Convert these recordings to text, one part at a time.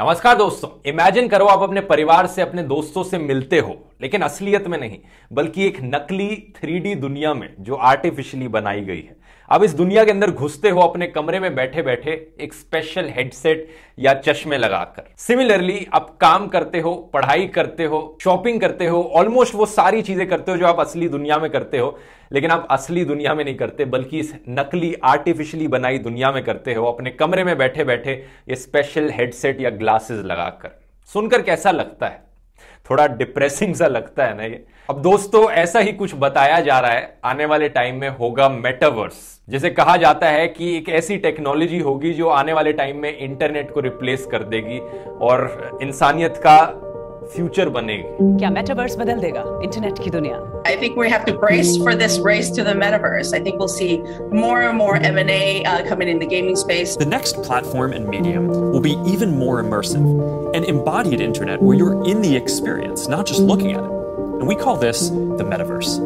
नमस्कार दोस्तों इमेजिन करो आप अपने परिवार से अपने दोस्तों से मिलते हो लेकिन असलियत में नहीं बल्कि एक नकली थ्री दुनिया में जो आर्टिफिशियली बनाई गई है अब इस दुनिया के अंदर घुसते हो अपने कमरे में बैठे बैठे एक स्पेशल हेडसेट या चश्मे लगाकर सिमिलरली आप काम करते हो पढ़ाई करते हो शॉपिंग करते हो ऑलमोस्ट वो सारी चीजें करते हो जो आप असली दुनिया में करते हो लेकिन आप असली दुनिया में नहीं करते बल्कि इस नकली आर्टिफिशियली बनाई दुनिया में करते हो अपने कमरे में बैठे बैठे ये स्पेशल हेडसेट या ग्लासेस लगाकर सुनकर कैसा लगता है थोड़ा डिप्रेसिंग सा लगता है ना ये अब दोस्तों ऐसा ही कुछ बताया जा रहा है आने वाले टाइम में होगा मेटावर्स जिसे कहा जाता है कि एक ऐसी टेक्नोलॉजी होगी जो आने वाले टाइम में इंटरनेट को रिप्लेस कर देगी और इंसानियत का I think we have to brace for this race to the metaverse. I think we'll see more and more M&A uh, coming in the gaming space. The next platform and medium will be even more immersive, an embodied internet where you're in the experience, not just looking at it. And we call this the metaverse.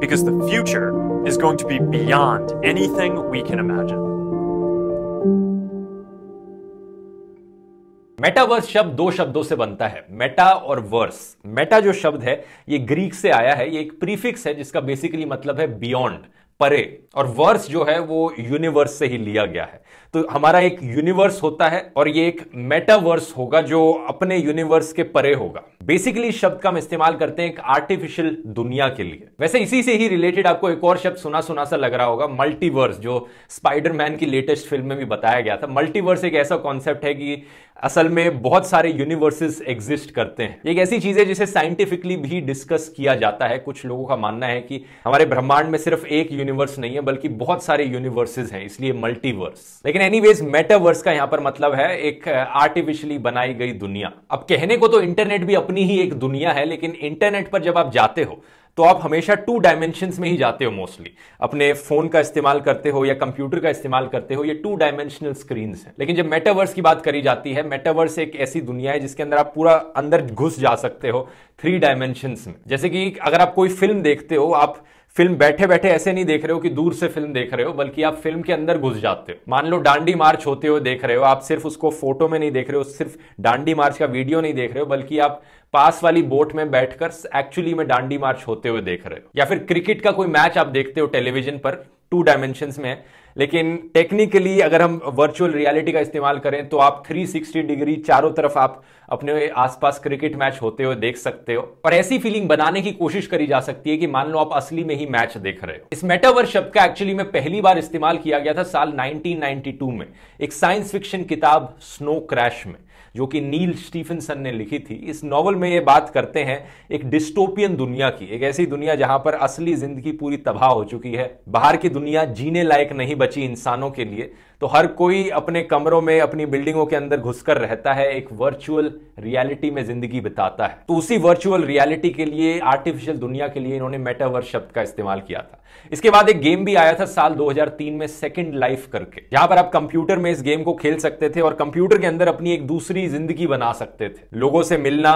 Because the future is going to be beyond anything we can imagine. Metaverse शब्द दो शब्दों से बनता है Meta और verse Meta जो शब्द है ये ग्रीक से आया है ये एक प्रीफिक्स है जिसका बेसिकली मतलब है बियॉन्ड परे और वर्स जो है वो यूनिवर्स से ही लिया गया है तो हमारा एक यूनिवर्स होता है और ये एक मेटावर्स होगा जो अपने यूनिवर्स के परे होगा बेसिकली शब्द का हम इस्तेमाल करते हैं एक आर्टिफिशियल दुनिया के लिए वैसे इसी से ही रिलेटेड आपको एक और शब्द सुना सुना सा लग रहा होगा मल्टीवर्स जो स्पाइडरमैन की लेटेस्ट फिल्म में भी बताया गया था मल्टीवर्स एक ऐसा कॉन्सेप्ट है कि असल में बहुत सारे यूनिवर्सेस एग्जिस्ट करते हैं एक ऐसी चीज है जिसे साइंटिफिकली भी डिस्कस किया जाता है कुछ लोगों का मानना है कि हमारे ब्रह्मांड में सिर्फ एक यूनिवर्स नहीं है बल्कि बहुत सारे यूनिवर्सेज हैं इसलिए मल्टीवर्स लेकिन लेकिन एनीवेज मेटावर्स का यहां पर मतलब है एक आर्टिफिशियली बनाई गई दुनिया अब कहने को तो इंटरनेट भी अपनी ही एक दुनिया है लेकिन इंटरनेट पर जब आप जाते हो तो आप हमेशा टू डायमेंशन में ही जाते हो मोस्टली अपने फोन का इस्तेमाल करते हो या कंप्यूटर का इस्तेमाल करते हो ये टू डायमेंशनल स्क्रीन है लेकिन जब मेटावर्स की बात करी जाती है मेटावर्स एक ऐसी दुनिया है जिसके अंदर आप पूरा अंदर घुस जा सकते हो थ्री डायमेंशन में जैसे कि अगर आप कोई फिल्म देखते हो आप फिल्म बैठे बैठे ऐसे नहीं देख रहे हो कि दूर से फिल्म देख रहे हो बल्कि आप फिल्म के अंदर घुस जाते हो मान लो डांडी मार्च होते हुए हो देख रहे हो आप सिर्फ उसको फोटो में नहीं देख रहे हो सिर्फ डांडी मार्च का वीडियो नहीं देख रहे हो बल्कि आप पास वाली बोट में बैठकर एक्चुअली में डांडी मार्च होते हुए हो देख रहे हो या फिर क्रिकेट का कोई मैच आप देखते हो टेलीविजन पर टू डायमेंशन में है लेकिन टेक्निकली अगर हम वर्चुअल रियलिटी का इस्तेमाल करें तो आप 360 डिग्री चारों तरफ आप अपने आसपास क्रिकेट मैच होते हुए हो, देख सकते हो और ऐसी फीलिंग बनाने की कोशिश करी जा सकती है कि मान लो आप असली में ही मैच देख रहे हो इस मेटावर्स शब्द का एक्चुअली में पहली बार इस्तेमाल किया गया था साल 1992 में एक साइंस फिक्शन किताब स्नो क्रैश में जो कि नील स्टीफनसन ने लिखी थी इस नॉवल में ये बात करते हैं एक डिस्टोपियन दुनिया की एक ऐसी दुनिया जहां पर असली जिंदगी पूरी तबाह हो चुकी है बाहर की दुनिया जीने लायक नहीं बची इंसानों के लिए तो हर कोई अपने कमरों में अपनी बिल्डिंगों के अंदर घुसकर रहता है एक वर्चुअल रियलिटी में जिंदगी बिताता है तो उसी वर्चुअल रियलिटी के लिए आर्टिफिशियल दुनिया के लिए इन्होंने मेटावर्स शब्द का इस्तेमाल किया था इसके बाद एक गेम भी आया था साल 2003 में सेकंड लाइफ करके जहां पर आप कंप्यूटर में इस गेम को खेल सकते थे और कंप्यूटर के अंदर अपनी एक दूसरी जिंदगी बना सकते थे लोगों से मिलना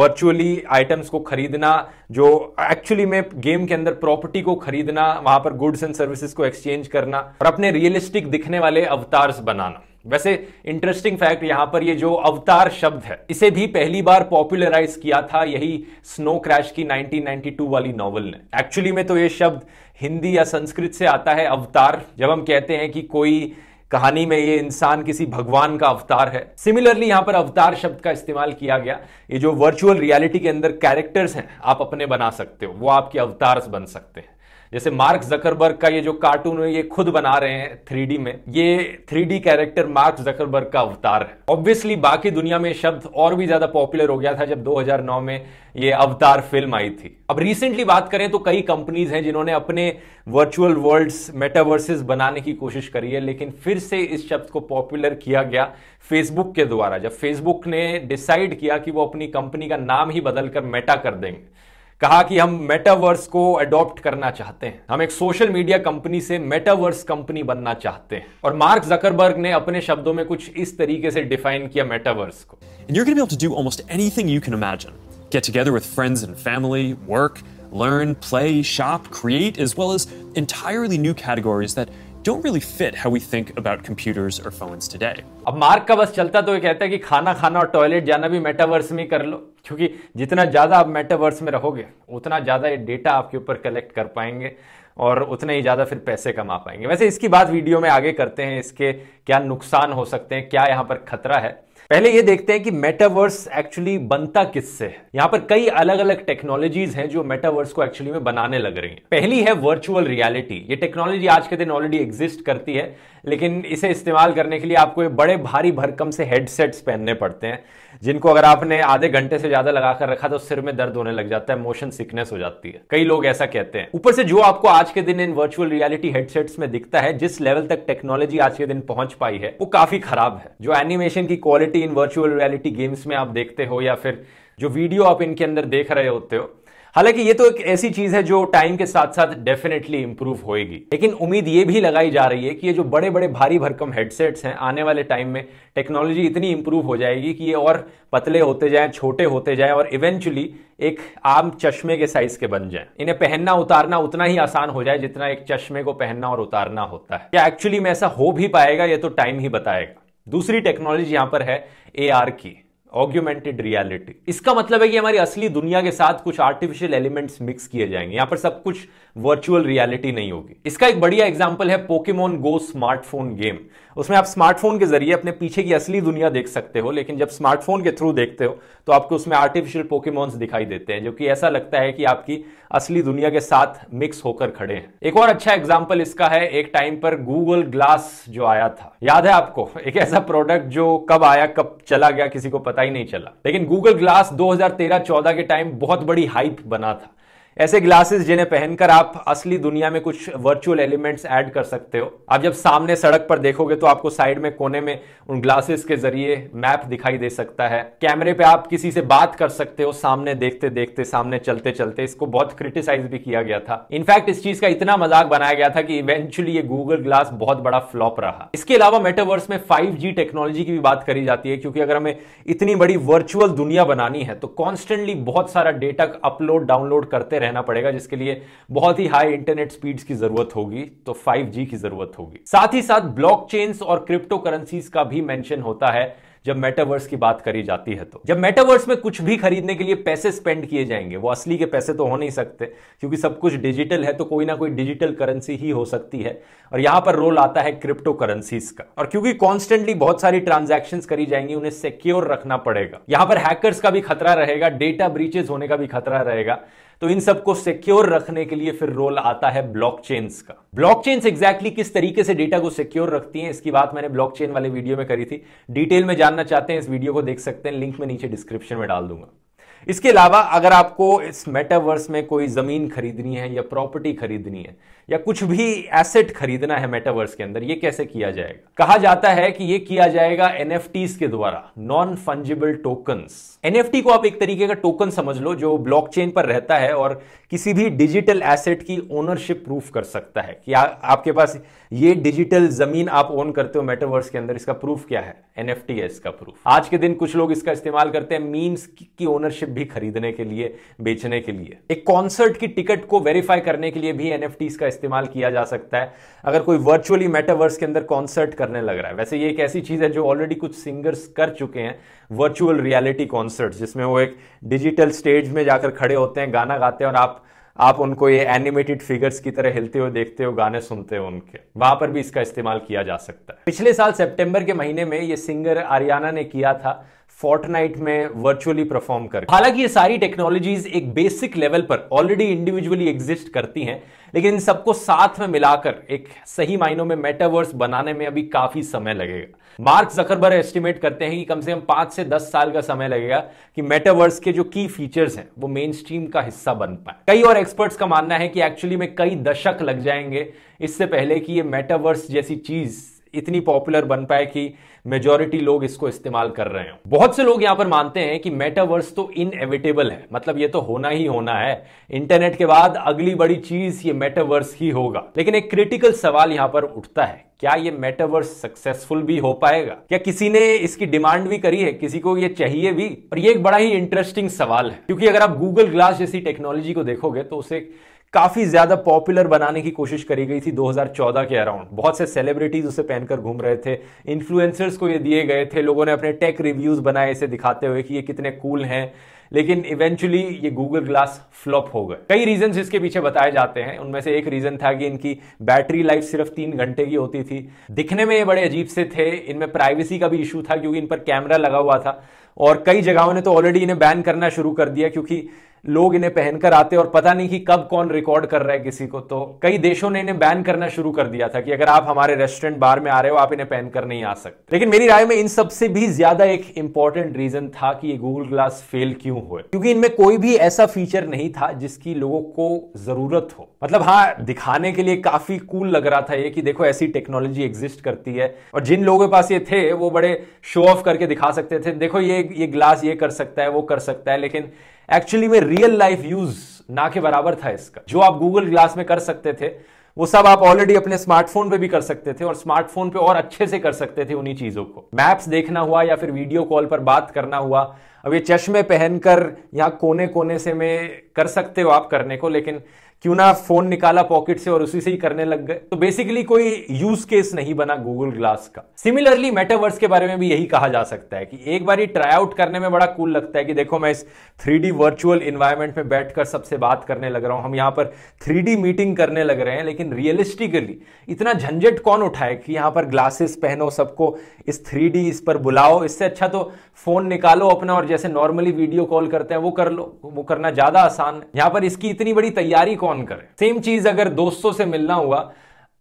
वर्चुअली आइटम्स को खरीदना जो एक्चुअली में गेम के अंदर प्रॉपर्टी को खरीदना वहां पर गुड्स एंड सर्विसेज को एक्सचेंज करना और अपने रियलिस्टिक दिखने वाले अवतार्स बनाना वैसे इंटरेस्टिंग फैक्ट यहां पर ये जो अवतार शब्द है इसे भी पहली बार पॉपुलराइज किया था यही स्नो क्रैश की 1992 वाली नॉवल ने एक्चुअली में तो ये शब्द हिंदी या संस्कृत से आता है अवतार जब हम कहते हैं कि कोई कहानी में ये इंसान किसी भगवान का अवतार है सिमिलरली यहां पर अवतार शब्द का इस्तेमाल किया गया ये जो वर्चुअल रियलिटी के अंदर कैरेक्टर्स हैं आप अपने बना सकते हो वो आपके अवतार बन सकते हैं जैसे मार्क जकरबर्ग का ये जो कार्टून है ये खुद बना रहे हैं थ्री में ये थ्री कैरेक्टर मार्क जकरबर्ग का अवतार है ऑब्वियसली बाकी दुनिया में शब्द और भी ज्यादा पॉपुलर हो गया था जब 2009 में ये अवतार फिल्म आई थी अब रिसेंटली बात करें तो कई कंपनीज हैं जिन्होंने अपने वर्चुअल वर्ल्ड्स मेटावर्सेस बनाने की कोशिश करी है लेकिन फिर से इस शब्द को पॉपुलर किया गया फेसबुक के द्वारा जब फेसबुक ने डिसाइड किया कि वो अपनी कंपनी का नाम ही बदलकर मेटा कर देंगे कहा कि हम मेटावर्स को अडॉप्ट करना चाहते हैं हम एक सोशल मीडिया कंपनी से मेटावर्स कंपनी बनना चाहते हैं और मार्क जकरबर्ग ने अपने शब्दों में कुछ इस तरीके से डिफाइन किया मेटावर्स को you can be able to do almost anything you can imagine get together with friends and family work learn play shop create as as entirely new categories don't really fit how we think about computers or phones today. अब Mark का बस चलता तो ये कहता है कि खाना खाना और टॉयलेट जाना भी मेटावर्स में कर लो क्योंकि जितना ज़्यादा आप मेटावर्स में रहोगे उतना ज़्यादा ये डेटा आपके ऊपर कलेक्ट कर पाएंगे और उतने ही ज़्यादा फिर पैसे कमा पाएंगे वैसे इसकी बात वीडियो में आगे करते हैं इसके क्या नुकसान हो सकते हैं क्या यहाँ पर खतरा है पहले ये देखते हैं कि मेटावर्स एक्चुअली बनता किससे है यहाँ पर कई अलग अलग टेक्नोलॉजीज हैं जो मेटावर्स को एक्चुअली में बनाने लग रही हैं पहली है वर्चुअल रियलिटी ये टेक्नोलॉजी आज के दिन ऑलरेडी एग्जिस्ट करती है लेकिन इसे इस्तेमाल करने के लिए आपको बड़े भारी भरकम से हेडसेट्स पहनने पड़ते हैं जिनको अगर आपने आधे घंटे से ज्यादा लगाकर रखा तो सिर में दर्द होने लग जाता है मोशन सिकनेस हो जाती है कई लोग ऐसा कहते हैं ऊपर से जो आपको आज के दिन इन वर्चुअल रियलिटी हेडसेट्स में दिखता है जिस लेवल तक टेक्नोलॉजी आज के दिन पहुंच पाई है वो काफी खराब है जो एनिमेशन की quality reality in virtual reality games में आप देखते हो या फिर जो वीडियो आप इनके अंदर देख रहे होते हो हालांकि ये तो एक ऐसी चीज है जो टाइम के साथ साथ डेफिनेटली इंप्रूव होएगी लेकिन उम्मीद ये भी लगाई जा रही है कि ये जो बड़े बड़े भारी भरकम हेडसेट्स हैं आने वाले टाइम में टेक्नोलॉजी इतनी इंप्रूव हो जाएगी कि ये और पतले होते जाएं छोटे होते जाएं और इवेंचुअली एक आम चश्मे के साइज के बन जाएं इन्हें पहनना उतारना उतना ही आसान हो जाए जितना एक चश्मे को पहनना और उतारना होता है क्या एक्चुअली में ऐसा हो भी पाएगा ये तो टाइम ही बताएगा दूसरी टेक्नोलॉजी यहां पर है एआर की ऑग्यूमेंटेड रियलिटी इसका मतलब है कि हमारी असली दुनिया के साथ कुछ आर्टिफिशियल एलिमेंट्स मिक्स किए जाएंगे यहां पर सब कुछ वर्चुअल रियलिटी नहीं होगी इसका एक बढ़िया एग्जाम्पल है पोकेमोन गो स्मार्टफोन गेम उसमें आप स्मार्टफोन के जरिए अपने पीछे की असली दुनिया देख सकते हो लेकिन जब स्मार्टफोन के थ्रू देखते हो तो आपको उसमें आर्टिफिशियल पोकेमोन्स दिखाई देते हैं जो कि ऐसा लगता है कि आपकी असली दुनिया के साथ मिक्स होकर खड़े हैं एक और अच्छा एग्जाम्पल इसका है एक टाइम पर गूगल ग्लास जो आया था याद है आपको एक ऐसा प्रोडक्ट जो कब आया कब चला गया किसी को पता ही नहीं चला लेकिन गूगल ग्लास 2013-14 के टाइम बहुत बड़ी हाइप बना था ऐसे ग्लासेस जिन्हें पहनकर आप असली दुनिया में कुछ वर्चुअल एलिमेंट्स ऐड कर सकते हो आप जब सामने सड़क पर देखोगे तो आपको साइड में कोने में उन ग्लासेस के जरिए मैप दिखाई दे सकता है कैमरे पे आप किसी से बात कर सकते हो सामने देखते देखते सामने चलते चलते इसको बहुत क्रिटिसाइज भी किया गया था इनफैक्ट इस चीज का इतना मजाक बनाया गया था कि इवेंचुअली ये गूगल ग्लास बहुत बड़ा फ्लॉप रहा इसके अलावा मेटावर्स में फाइव टेक्नोलॉजी की भी बात करी जाती है क्योंकि अगर हमें इतनी बड़ी वर्चुअल दुनिया बनानी है तो कॉन्स्टेंटली बहुत सारा डेटा अपलोड डाउनलोड करते रहे रहना पड़ेगा जिसके लिए बहुत ही हाई इंटरनेट स्पीड्स की जरूरत होगी तो 5G की जरूरत होगी साथ ही साथ ब्लॉकचेन्स और क्रिप्टो करेंसीज का भी मेंशन होता है जब मेटावर्स की बात करी जाती है तो जब मेटावर्स में कुछ भी खरीदने के लिए पैसे स्पेंड किए जाएंगे वो असली के पैसे तो हो नहीं सकते क्योंकि सब कुछ डिजिटल है तो कोई ना कोई डिजिटल करेंसी ही हो सकती है और यहां पर रोल आता है क्रिप्टो करेंसीज का और क्योंकि कॉन्स्टेंटली बहुत सारी ट्रांजेक्शन करी जाएंगी उन्हें सिक्योर रखना पड़ेगा यहां पर हैकर्स का भी खतरा रहेगा डेटा ब्रीचेज होने का भी खतरा रहेगा तो इन सबको सिक्योर रखने के लिए फिर रोल आता है ब्लॉकचेन्स का ब्लॉकचेन्स एग्जैक्टली किस तरीके से डेटा को सिक्योर रखती हैं इसकी बात मैंने ब्लॉकचेन वाले वीडियो में करी थी डिटेल में जानना चाहते हैं इस वीडियो को देख सकते हैं लिंक में नीचे डिस्क्रिप्शन में डाल दूंगा इसके अलावा अगर आपको इस मेटावर्स में कोई जमीन खरीदनी है या प्रॉपर्टी खरीदनी है या कुछ भी एसेट खरीदना है मेटावर्स के अंदर ये कैसे किया जाएगा कहा जाता है कि ये किया जाएगा एन के द्वारा नॉन फंजिबल टोकन्स एन को आप एक तरीके का टोकन समझ लो जो ब्लॉकचेन पर रहता है और किसी भी डिजिटल एसेट की ओनरशिप प्रूफ कर सकता है कि आ, आपके पास ये डिजिटल जमीन आप ओन करते हो मेटावर्स के अंदर इसका प्रूफ क्या है एन है इसका प्रूफ आज के दिन कुछ लोग इसका इस्तेमाल करते हैं मीम्स की ओनरशिप भी खरीदने के लिए बेचने के लिए एक कॉन्सर्ट की टिकट को वेरीफाई करने के लिए भी एन का इस्तेमाल किया जा सकता है अगर कोई वर्चुअली मेटावर्स के अंदर कॉन्सर्ट करने लग रहा है वैसे ये एक ऐसी चीज़ है जो ऑलरेडी कुछ सिंगर्स कर चुके हैं वर्चुअल रियलिटी कॉन्सर्ट जिसमें वो एक डिजिटल स्टेज में जाकर खड़े होते हैं गाना गाते हैं और आप आप उनको ये एनिमेटेड फिगर्स की तरह हिलते हुए देखते हो गाने सुनते हो उनके वहां पर भी इसका इस्तेमाल किया जा सकता है पिछले साल सितंबर के महीने में ये सिंगर आरियाना ने किया था फोर्टनाइट में वर्चुअली परफॉर्म कर हालांकि ये सारी टेक्नोलॉजीज एक बेसिक लेवल पर ऑलरेडी इंडिविजुअली एग्जिस्ट करती हैं लेकिन इन सबको साथ में मिलाकर एक सही मायनों में मेटावर्स बनाने में अभी काफी समय लगेगा मार्क जकरबर एस्टिमेट करते हैं कि कम से कम पांच से दस साल का समय लगेगा कि मेटावर्स के जो की फीचर्स हैं वो मेन स्ट्रीम का हिस्सा बन पाए कई और एक्सपर्ट्स का मानना है कि एक्चुअली में कई दशक लग जाएंगे इससे पहले कि ये मेटावर्स जैसी चीज इतनी पॉपुलर बन पाए कि मेजोरिटी लोग इसको इस्तेमाल कर रहे हो बहुत से लोग यहां पर मानते हैं कि मेटावर्स तो इन है मतलब ये तो होना ही होना है इंटरनेट के बाद अगली बड़ी चीज ये मेटावर्स ही होगा लेकिन एक क्रिटिकल सवाल यहां पर उठता है क्या ये मेटावर्स सक्सेसफुल भी हो पाएगा क्या किसी ने इसकी डिमांड भी करी है किसी को ये चाहिए भी और ये एक बड़ा ही इंटरेस्टिंग सवाल है क्योंकि अगर आप गूगल ग्लास जैसी टेक्नोलॉजी को देखोगे तो उसे काफ़ी ज़्यादा पॉपुलर बनाने की कोशिश करी गई थी 2014 के अराउंड बहुत से सेलिब्रिटीज़ उसे पहनकर घूम रहे थे इन्फ्लुएंसर्स को ये दिए गए थे लोगों ने अपने टेक रिव्यूज़ बनाए इसे दिखाते हुए कि ये कितने कूल हैं लेकिन इवेंचुअली ये गूगल ग्लास फ्लॉप हो गए कई रीजन इसके पीछे बताए जाते हैं उनमें से एक रीजन था कि इनकी बैटरी लाइफ सिर्फ तीन घंटे की होती थी दिखने में ये बड़े अजीब से थे इनमें प्राइवेसी का भी इशू था क्योंकि इन पर कैमरा लगा हुआ था और कई जगहों ने तो ऑलरेडी इन्हें बैन करना शुरू कर दिया क्योंकि लोग इन्हें पहनकर आते और पता नहीं कि कब कौन रिकॉर्ड कर रहा है किसी को तो कई देशों ने इन्हें बैन करना शुरू कर दिया था कि अगर आप हमारे रेस्टोरेंट बार में आ रहे हो आप इन्हें पहनकर नहीं आ सकते लेकिन मेरी राय में इन सबसे भी ज्यादा एक इंपॉर्टेंट रीजन था कि ये गूगल ग्लास फेल क्यों हुए क्योंकि इनमें कोई भी ऐसा फीचर नहीं था जिसकी लोगों को जरूरत हो मतलब हाँ दिखाने के लिए काफी कूल लग रहा था ये कि देखो ऐसी टेक्नोलॉजी एग्जिस्ट करती है और जिन लोगों के पास ये थे वो बड़े शो ऑफ करके दिखा सकते थे देखो ये ये ग्लास ये कर सकता है वो कर सकता है लेकिन एक्चुअली में रियल लाइफ यूज ना के बराबर था इसका जो आप गूगल ग्लास में कर सकते थे वो सब आप ऑलरेडी अपने स्मार्टफोन पे भी कर सकते थे और स्मार्टफोन पे और अच्छे से कर सकते थे उन्हीं चीजों को मैप्स देखना हुआ या फिर वीडियो कॉल पर बात करना हुआ अब ये चश्मे पहनकर यहाँ कोने कोने से में कर सकते हो आप करने को लेकिन क्यों ना फोन निकाला पॉकेट से और उसी से ही करने लग गए तो बेसिकली कोई यूज केस नहीं बना गूगल ग्लास का सिमिलरली मेटावर्स के बारे में भी यही कहा जा सकता है कि एक बार ट्राई आउट करने में बड़ा कूल लगता है कि देखो मैं इस थ्री वर्चुअल इन्वायरमेंट में बैठकर सबसे बात करने लग रहा हूं हम यहां पर थ्री मीटिंग करने लग रहे हैं लेकिन रियलिस्टिकली इतना झंझट कौन उठाए कि यहां पर ग्लासेस पहनो सबको इस थ्री इस पर बुलाओ इससे अच्छा तो फोन निकालो अपना और जैसे नॉर्मली वीडियो कॉल करते हैं वो कर लो वो करना ज्यादा आसान है यहां पर इसकी इतनी बड़ी तैयारी कौन कौन करे सेम चीज अगर दोस्तों से मिलना हुआ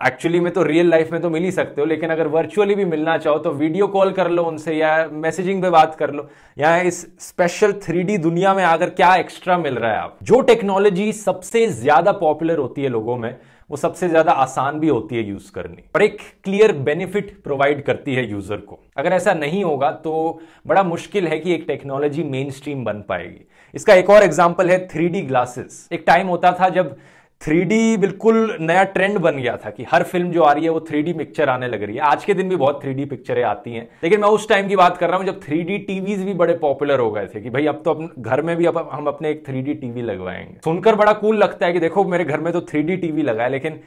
एक्चुअली में तो रियल लाइफ में तो मिल ही सकते हो लेकिन अगर वर्चुअली भी मिलना चाहो तो वीडियो कॉल कर लो उनसे या मैसेजिंग पे बात कर लो या इस स्पेशल थ्री दुनिया में आकर क्या एक्स्ट्रा मिल रहा है आप जो टेक्नोलॉजी सबसे ज्यादा पॉपुलर होती है लोगों में वो सबसे ज्यादा आसान भी होती है यूज करनी और एक क्लियर बेनिफिट प्रोवाइड करती है यूजर को अगर ऐसा नहीं होगा तो बड़ा मुश्किल है कि एक टेक्नोलॉजी मेन स्ट्रीम बन पाएगी इसका एक और एग्जाम्पल है थ्री ग्लासेस एक टाइम होता था जब थ्री बिल्कुल नया ट्रेंड बन गया था कि हर फिल्म जो आ रही है वो थ्री पिक्चर आने लग रही है आज के दिन भी बहुत थ्री पिक्चरें आती हैं लेकिन मैं उस टाइम की बात कर रहा हूँ जब थ्री डी टीवीज भी बड़े पॉपुलर हो गए थे कि भाई अब तो अपने घर में भी अब हम अपने एक थ्री टीवी लगवाएंगे सुनकर बड़ा कूल लगता है कि देखो मेरे घर में तो थ्री टीवी लगा है लेकिन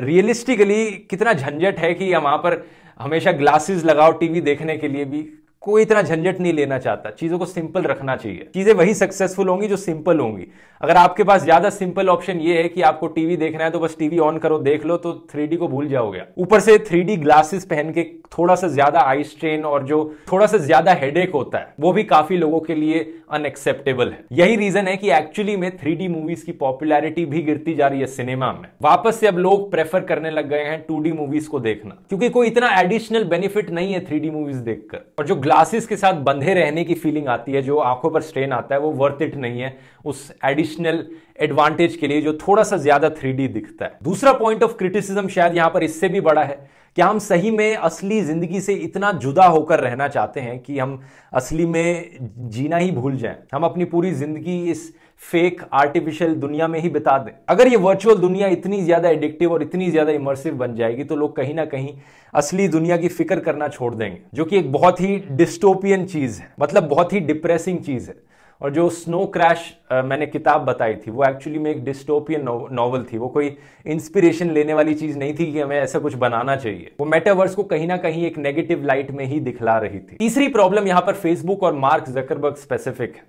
रियलिस्टिकली कितना झंझट है कि वहाँ पर हमेशा ग्लासेस लगाओ टीवी देखने के लिए भी कोई इतना झंझट नहीं लेना चाहता चीज़ों को सिंपल रखना चाहिए चीज़ें वही सक्सेसफुल होंगी जो सिंपल होंगी अगर आपके पास ज़्यादा सिंपल ऑप्शन ये है कि आपको टीवी देखना है तो बस टीवी ऑन करो देख लो तो थ्री को भूल जाओगे ऊपर से थ्री ग्लासेस पहन के थोड़ा सा ज़्यादा आई स्ट्रेन और जो थोड़ा सा ज़्यादा हेड होता है वो भी काफ़ी लोगों के लिए अनएक्सेप्टेबल है यही रीज़न है कि एक्चुअली में थ्री मूवीज़ की पॉपुलैरिटी भी गिरती जा रही है सिनेमा में वापस से अब लोग प्रेफर करने लग गए हैं टू मूवीज़ को देखना क्योंकि कोई इतना एडिशनल बेनिफिट नहीं है थ्री मूवीज़ देखकर और जो ग्लास ग्लासेस के साथ बंधे रहने की फीलिंग आती है जो आंखों पर स्ट्रेन आता है वो वर्थ इट नहीं है उस एडिशनल एडवांटेज के लिए जो थोड़ा सा ज्यादा थ्री दिखता है दूसरा पॉइंट ऑफ क्रिटिसिज्म शायद यहां पर इससे भी बड़ा है क्या हम सही में असली ज़िंदगी से इतना जुदा होकर रहना चाहते हैं कि हम असली में जीना ही भूल जाएं हम अपनी पूरी ज़िंदगी इस फेक आर्टिफिशियल दुनिया में ही बिता दें अगर ये वर्चुअल दुनिया इतनी ज़्यादा एडिक्टिव और इतनी ज़्यादा इमर्सिव बन जाएगी तो लोग कहीं ना कहीं असली दुनिया की फिक्र करना छोड़ देंगे जो कि एक बहुत ही डिस्टोपियन चीज़ है मतलब बहुत ही डिप्रेसिंग चीज़ है और जो स्नो क्रैश मैंने किताब बताई थी वो एक्चुअली में एक डिस्टोपियन नॉवल थी वो कोई इंस्पिरेशन लेने वाली चीज़ नहीं थी कि हमें ऐसा कुछ बनाना चाहिए वो मेटावर्स को कहीं ना कहीं एक नेगेटिव लाइट में ही दिखला रही थी तीसरी प्रॉब्लम यहाँ पर फेसबुक और मार्क जकरबर्ग स्पेसिफिक है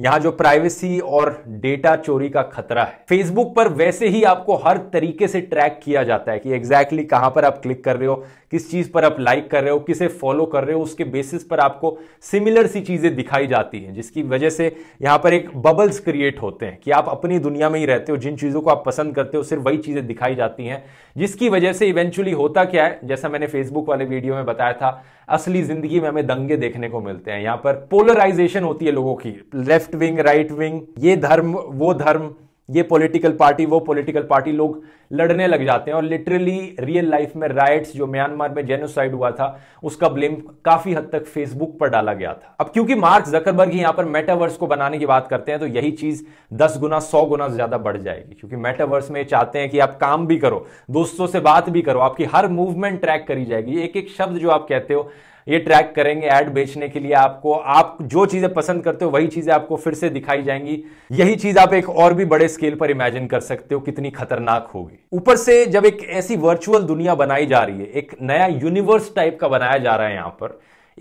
यहां जो प्राइवेसी और डेटा चोरी का खतरा है फेसबुक पर वैसे ही आपको हर तरीके से ट्रैक किया जाता है कि एग्जैक्टली exactly कहां पर आप क्लिक कर रहे हो किस चीज़ पर आप लाइक कर रहे हो किसे फॉलो कर रहे हो उसके बेसिस पर आपको सिमिलर सी चीज़ें दिखाई जाती हैं जिसकी वजह से यहां पर एक बबल्स क्रिएट होते हैं कि आप अपनी दुनिया में ही रहते हो जिन चीज़ों को आप पसंद करते हो सिर्फ वही चीज़ें दिखाई जाती हैं जिसकी वजह से इवेंचुअली होता क्या है जैसा मैंने फेसबुक वाले वीडियो में बताया था असली ज़िंदगी में हमें दंगे देखने को मिलते हैं यहां पर पोलराइजेशन होती है लोगों की लेफ्ट विंग राइट विंग ये धर्म वो धर्म ये पॉलिटिकल पार्टी वो पॉलिटिकल पार्टी लोग लड़ने लग जाते हैं और लिटरली रियल लाइफ में राइट्स जो म्यांमार में जेनोसाइड हुआ था उसका ब्लेम काफी हद तक फेसबुक पर डाला गया था अब क्योंकि मार्क जकरबर्ग यहां पर मेटावर्स को बनाने की बात करते हैं तो यही चीज दस गुना सौ गुना ज्यादा बढ़ जाएगी क्योंकि मेटावर्स में चाहते हैं कि आप काम भी करो दोस्तों से बात भी करो आपकी हर मूवमेंट ट्रैक करी जाएगी एक एक शब्द जो आप कहते हो ये ट्रैक करेंगे ऐड बेचने के लिए आपको आप जो चीज़ें पसंद करते हो वही चीज़ें आपको फिर से दिखाई जाएंगी यही चीज़ आप एक और भी बड़े स्केल पर इमेजिन कर सकते हो कितनी खतरनाक होगी ऊपर से जब एक ऐसी वर्चुअल दुनिया बनाई जा रही है एक नया यूनिवर्स टाइप का बनाया जा रहा है यहां पर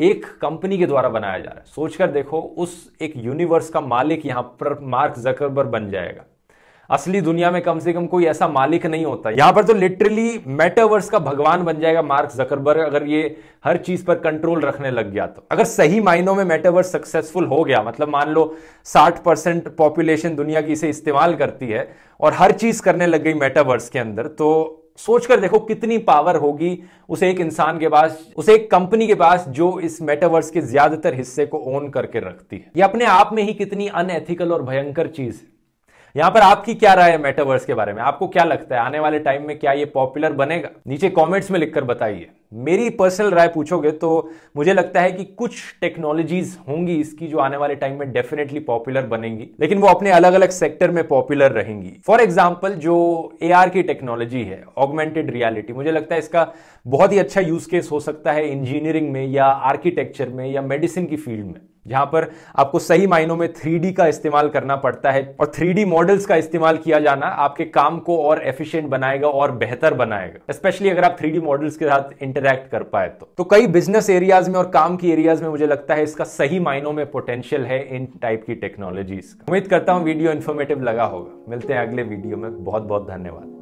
एक कंपनी के द्वारा बनाया जा रहा है सोचकर देखो उस एक यूनिवर्स का मालिक यहां पर मार्क जकरबर बन जाएगा असली दुनिया में कम से कम कोई ऐसा मालिक नहीं होता यहां पर तो लिटरली मेटावर्स का भगवान बन जाएगा मार्क जकरबर्ग अगर ये हर चीज पर कंट्रोल रखने लग गया तो अगर सही मायनों में मेटावर्स सक्सेसफुल हो गया मतलब मान लो 60 परसेंट पॉपुलेशन दुनिया की इसे इस्तेमाल करती है और हर चीज करने लग गई मेटावर्स के अंदर तो सोचकर देखो कितनी पावर होगी उसे एक इंसान के पास उसे एक कंपनी के पास जो इस मेटावर्स के ज्यादातर हिस्से को ओन करके रखती है यह अपने आप में ही कितनी अनएथिकल और भयंकर चीज है यहां पर आपकी क्या राय है मेटावर्स के बारे में आपको क्या लगता है आने वाले टाइम में क्या ये पॉपुलर बनेगा नीचे कॉमेंट्स में लिखकर बताइए मेरी पर्सनल राय पूछोगे तो मुझे लगता है कि कुछ टेक्नोलॉजीज होंगी इसकी जो आने वाले टाइम में डेफिनेटली पॉपुलर बनेंगी लेकिन वो अपने अलग अलग सेक्टर में पॉपुलर रहेंगी फॉर एग्जाम्पल जो ए की टेक्नोलॉजी है ऑगमेंटेड रियालिटी मुझे लगता है इसका बहुत ही अच्छा यूज केस हो सकता है इंजीनियरिंग में या आर्किटेक्चर में या मेडिसिन की फील्ड में जहां पर आपको सही मायनों में 3D का इस्तेमाल करना पड़ता है और 3D मॉडल्स का इस्तेमाल किया जाना आपके काम को और एफिशिएंट बनाएगा और बेहतर बनाएगा स्पेशली अगर आप 3D मॉडल्स के साथ इंटरेक्ट कर पाए तो तो कई बिजनेस एरियाज में और काम की एरियाज में मुझे लगता है इसका सही मायनों में पोटेंशियल है इन टाइप की टेक्नोलॉजीज उम्मीद करता हूँ वीडियो इन्फॉर्मेटिव लगा होगा मिलते हैं अगले वीडियो में बहुत बहुत धन्यवाद